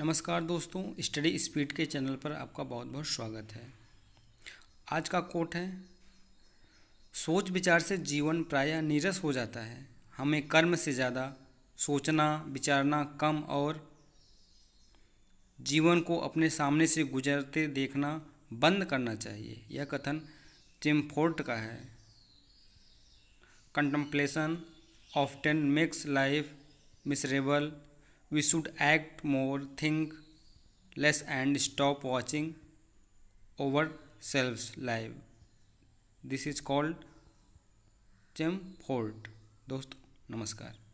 नमस्कार दोस्तों study speed के चैनल पर आपका बहुत बहुत स्वागत है आज का कोट है सोच विचार से जीवन प्रायः नीरस हो जाता है हमें कर्म से ज़्यादा सोचना विचारना कम और जीवन को अपने सामने से गुजरते देखना बंद करना चाहिए यह कथन चिमफोर्ट का है contemplation ten makes life miserable we should act more, think less, and stop watching ourselves live. This is called "Jim fort दोस्तों नमस्कार